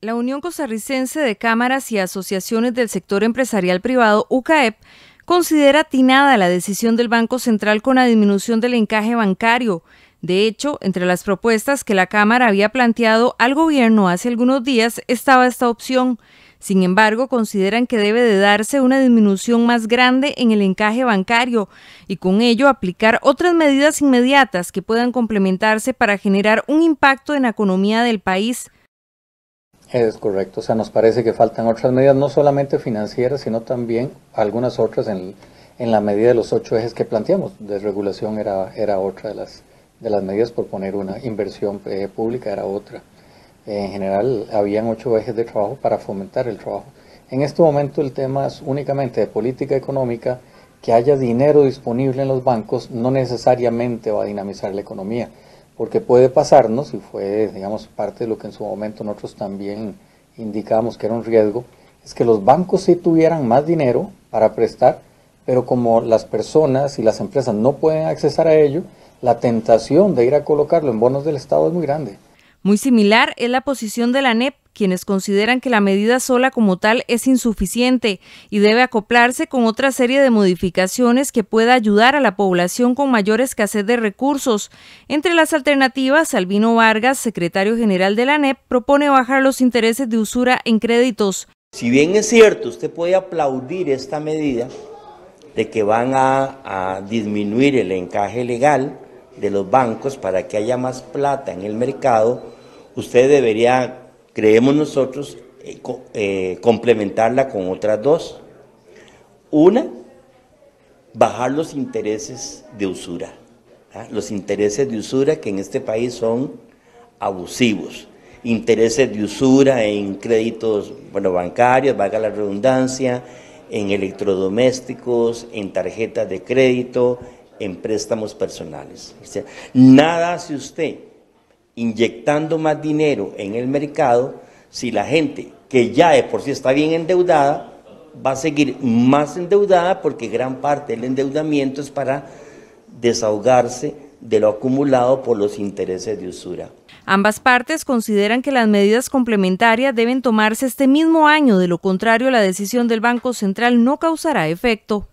La Unión Costarricense de Cámaras y Asociaciones del Sector Empresarial Privado, UCAEP, considera atinada la decisión del Banco Central con la disminución del encaje bancario. De hecho, entre las propuestas que la Cámara había planteado al gobierno hace algunos días estaba esta opción. Sin embargo, consideran que debe de darse una disminución más grande en el encaje bancario y con ello aplicar otras medidas inmediatas que puedan complementarse para generar un impacto en la economía del país. Es correcto, o sea, nos parece que faltan otras medidas, no solamente financieras, sino también algunas otras en, la medida de los ocho ejes que planteamos. Desregulación era, era otra de las, de las medidas, por poner una inversión eh, pública era otra. Eh, en general, habían ocho ejes de trabajo para fomentar el trabajo. En este momento el tema es únicamente de política económica, que haya dinero disponible en los bancos no necesariamente va a dinamizar la economía porque puede pasarnos, y fue, digamos, parte de lo que en su momento nosotros también indicábamos que era un riesgo, es que los bancos sí tuvieran más dinero para prestar, pero como las personas y las empresas no pueden accesar a ello, la tentación de ir a colocarlo en bonos del Estado es muy grande. Muy similar es la posición de la NEP, quienes consideran que la medida sola como tal es insuficiente y debe acoplarse con otra serie de modificaciones que pueda ayudar a la población con mayor escasez de recursos. Entre las alternativas, Albino Vargas, secretario general de la NEP, propone bajar los intereses de usura en créditos. Si bien es cierto, usted puede aplaudir esta medida de que van a, a disminuir el encaje legal, de los bancos para que haya más plata en el mercado, usted debería, creemos nosotros, eh, eh, complementarla con otras dos. Una, bajar los intereses de usura, ¿ah? los intereses de usura que en este país son abusivos, intereses de usura en créditos bueno, bancarios, valga la redundancia, en electrodomésticos, en tarjetas de crédito, en préstamos personales. nada hace usted inyectando más dinero en el mercado si la gente que ya de por sí está bien endeudada va a seguir más endeudada porque gran parte del endeudamiento es para desahogarse de lo acumulado por los intereses de usura. Ambas partes consideran que las medidas complementarias deben tomarse este mismo año, de lo contrario la decisión del Banco Central no causará efecto.